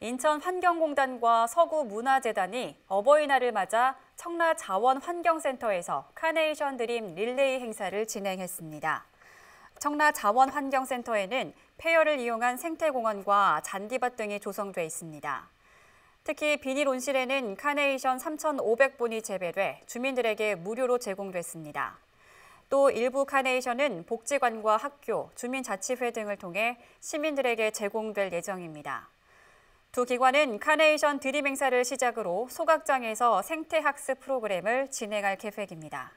인천 환경공단과 서구 문화재단이 어버이날을 맞아 청라 자원 환경센터에서 카네이션 드림 릴레이 행사를 진행했습니다. 청라 자원 환경센터에는 폐열을 이용한 생태공원과 잔디밭 등이 조성돼 있습니다. 특히 비닐 온실에는 카네이션 3,500분이 재배돼 주민들에게 무료로 제공됐습니다. 또 일부 카네이션은 복지관과 학교, 주민자치회 등을 통해 시민들에게 제공될 예정입니다. 두 기관은 카네이션 드림 행사를 시작으로 소각장에서 생태학습 프로그램을 진행할 계획입니다.